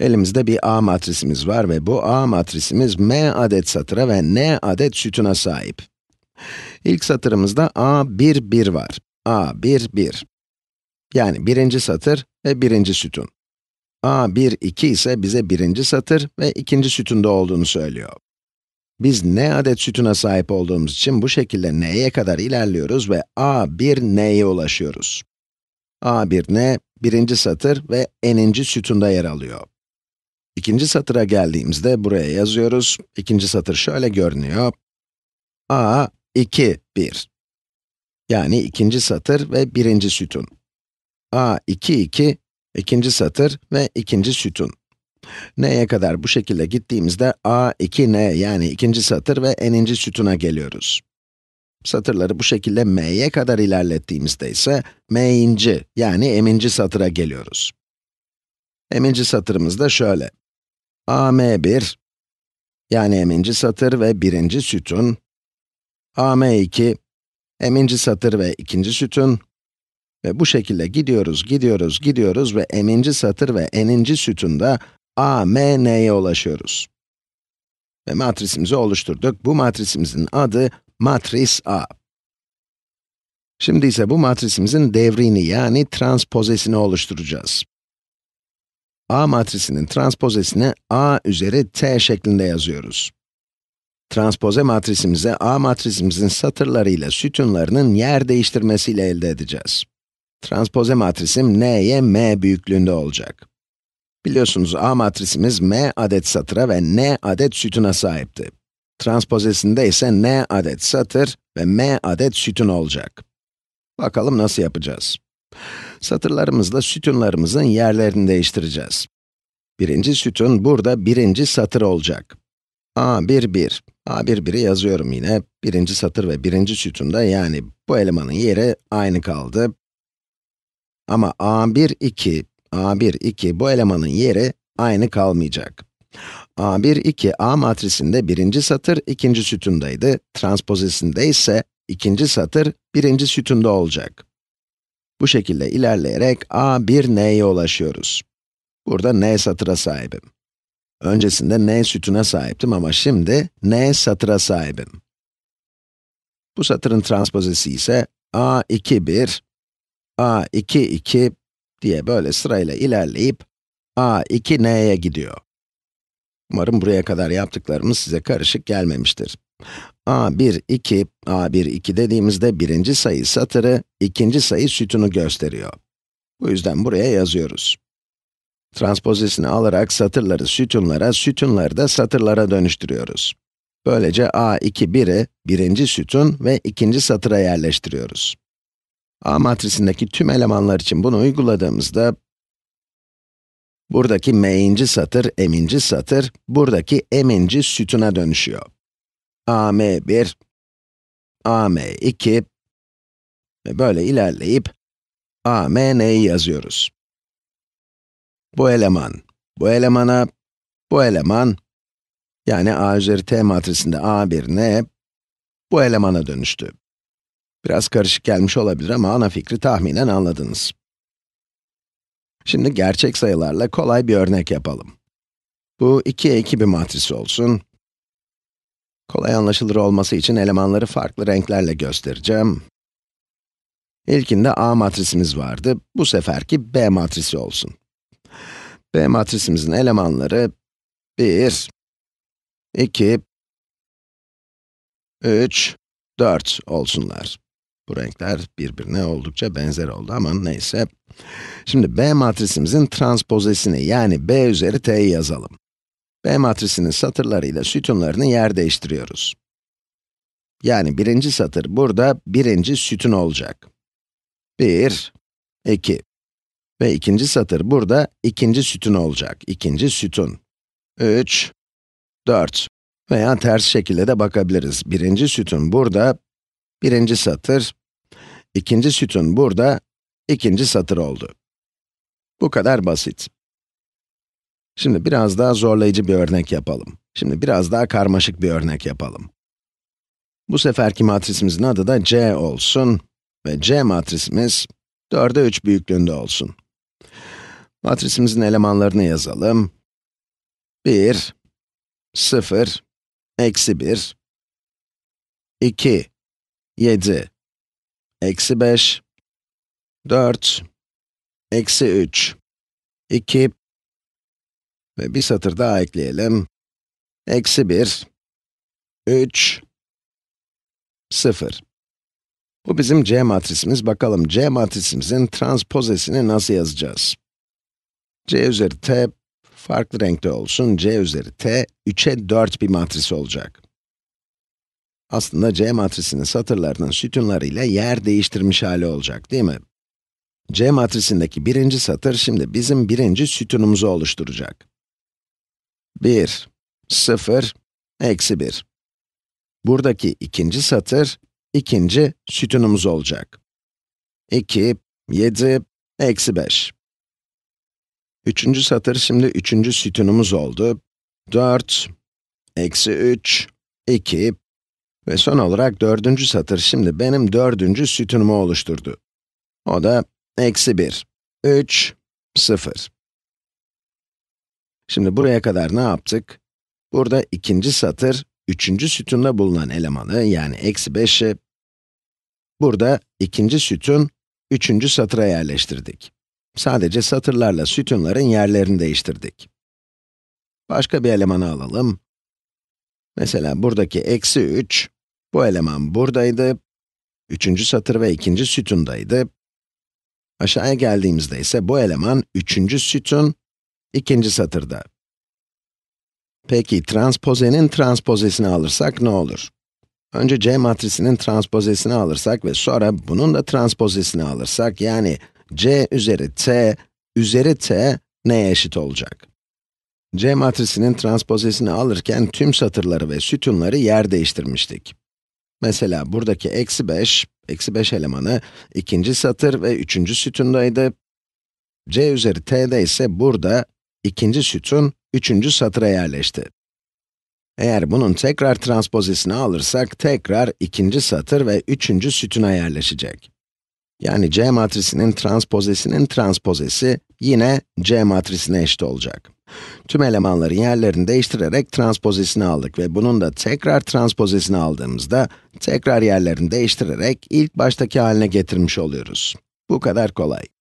Elimizde bir A matrisimiz var ve bu A matrisimiz m adet satıra ve n adet sütuna sahip. İlk satırımızda A 1 1 var. A 1 1. Yani birinci satır ve birinci sütun. A 1 2 ise bize birinci satır ve ikinci sütunda olduğunu söylüyor. Biz n adet sütuna sahip olduğumuz için bu şekilde n'ye kadar ilerliyoruz ve a1 n'ye ulaşıyoruz. a1 n, birinci satır ve n'inci sütunda yer alıyor. İkinci satıra geldiğimizde buraya yazıyoruz. İkinci satır şöyle görünüyor. a 2, 1. Yani ikinci satır ve birinci sütun. a 2, 2, ikinci satır ve ikinci sütun. n'ye kadar bu şekilde gittiğimizde a 2, n yani ikinci satır ve n'inci sütuna geliyoruz. Satırları bu şekilde m'ye kadar ilerlettiğimizde ise m'inci yani m'inci satıra geliyoruz. M'inci satırımız da şöyle. AM1, yani eminci satır ve birinci sütun, AM2, eminci satır ve ikinci sütun, ve bu şekilde gidiyoruz, gidiyoruz, gidiyoruz ve eminci satır ve eninci sütunda A, M, N'ye ulaşıyoruz. Ve matrisimizi oluşturduk. Bu matrisimizin adı matris A. Şimdi ise bu matrisimizin devrini yani transpozesini oluşturacağız. A matrisinin transpozesini A üzeri t şeklinde yazıyoruz. Transpoze matrisimize A matrisimizin satırlarıyla sütunlarının yer değiştirmesiyle elde edeceğiz. Transpoze matrisim n'ye m büyüklüğünde olacak. Biliyorsunuz A matrisimiz m adet satıra ve n adet sütuna sahipti. Transpozesinde ise n adet satır ve m adet sütun olacak. Bakalım nasıl yapacağız satırlarımızla sütunlarımızın yerlerini değiştireceğiz. Birinci sütun burada birinci satır olacak. A1, 11 a 11i yazıyorum yine. Birinci satır ve birinci sütunda yani bu elemanın yeri aynı kaldı. Ama a 12 a 12 bu elemanın yeri aynı kalmayacak. A1, 2, A matrisinde birinci satır ikinci sütundaydı. Transpozisinde ise ikinci satır birinci sütunda olacak. Bu şekilde ilerleyerek a1n'ye ulaşıyoruz. Burada n satıra sahibim. Öncesinde n sütuna sahiptim ama şimdi n satıra sahibim. Bu satırın transpozisi ise a21, a22 diye böyle sırayla ilerleyip a2n'ye gidiyor. Umarım buraya kadar yaptıklarımız size karışık gelmemiştir a1, 2, a1, 2 dediğimizde birinci sayı satırı, ikinci sayı sütunu gösteriyor. Bu yüzden buraya yazıyoruz. Transpozisini alarak satırları sütunlara, sütunları da satırlara dönüştürüyoruz. Böylece a2, 1'i birinci sütun ve ikinci satıra yerleştiriyoruz. A matrisindeki tüm elemanlar için bunu uyguladığımızda, buradaki m'inci satır, m'inci satır, buradaki m'inci sütuna dönüşüyor. AM1, AM2 ve böyle ilerleyip AMN'yi yazıyoruz. Bu eleman, bu elemana, bu eleman, yani A üzeri T matrisinde A1N, bu elemana dönüştü. Biraz karışık gelmiş olabilir ama ana fikri tahminen anladınız. Şimdi gerçek sayılarla kolay bir örnek yapalım. Bu 2'ye 2 bir matris olsun. Kolay anlaşılır olması için elemanları farklı renklerle göstereceğim. İlkinde A matrisimiz vardı, bu seferki B matrisi olsun. B matrisimizin elemanları 1, 2, 3, 4 olsunlar. Bu renkler birbirine oldukça benzer oldu ama neyse. Şimdi B matrisimizin transpozesini yani B üzeri t'yi yazalım. B matrisinin satırlarıyla sütunlarını yer değiştiriyoruz. Yani birinci satır burada birinci sütun olacak. 1, 2. Ve ikinci satır burada ikinci sütun olacak. İkinci sütun. 3, 4. Veya ters şekilde de bakabiliriz. Birinci sütun burada, birinci satır. ikinci sütun burada, ikinci satır oldu. Bu kadar basit. Şimdi biraz daha zorlayıcı bir örnek yapalım. Şimdi biraz daha karmaşık bir örnek yapalım. Bu seferki matrisimizin adı da C olsun ve C matrisimiz 4'e 3 büyüklüğünde olsun. Matrisimizin elemanlarını yazalım. 1, 0, eksi 1, 2, 7, eksi 5, 4, eksi 3, 2, ve bir satır daha ekleyelim. Eksi 1, 3, 0. Bu bizim C matrisimiz. Bakalım C matrisimizin transpozesini nasıl yazacağız? C üzeri t farklı renkte olsun. C üzeri t 3'e 4 bir matris olacak. Aslında C matrisinin satırlarının sütunlarıyla yer değiştirmiş hali olacak, değil mi? C matrisindeki birinci satır şimdi bizim birinci sütunumuzu oluşturacak. 1, 0, eksi 1. Buradaki ikinci satır, ikinci sütunumuz olacak. 2, 7, eksi 5. Üçüncü satır şimdi üçüncü sütunumuz oldu. 4, eksi 3, 2 ve son olarak dördüncü satır şimdi benim dördüncü sütunumu oluşturdu. O da eksi 1, 3, 0. Şimdi buraya kadar ne yaptık? Burada ikinci satır, üçüncü sütunda bulunan elemanı, yani eksi 5'i, burada ikinci sütun, üçüncü satıra yerleştirdik. Sadece satırlarla sütunların yerlerini değiştirdik. Başka bir elemanı alalım. Mesela buradaki eksi 3, bu eleman buradaydı, üçüncü satır ve ikinci sütundaydı. Aşağıya geldiğimizde ise bu eleman üçüncü sütun ikinci satırda. Peki, transpozenin transpozesini alırsak ne olur? Önce C matrisinin transpozesini alırsak ve sonra bunun da transpozesini alırsak, yani C üzeri T üzeri T neye eşit olacak? C matrisinin transpozesini alırken tüm satırları ve sütunları yer değiştirmiştik. Mesela buradaki eksi 5, eksi 5 elemanı ikinci satır ve üçüncü sütundaydı. C üzeri T'de ise burada ikinci sütun, üçüncü satıra yerleşti. Eğer bunun tekrar transpozisini alırsak, tekrar ikinci satır ve üçüncü sütuna yerleşecek. Yani C matrisinin transpozisinin transpozisi yine C matrisine eşit olacak. Tüm elemanların yerlerini değiştirerek transpozisini aldık ve bunun da tekrar transpozisini aldığımızda tekrar yerlerini değiştirerek ilk baştaki haline getirmiş oluyoruz. Bu kadar kolay.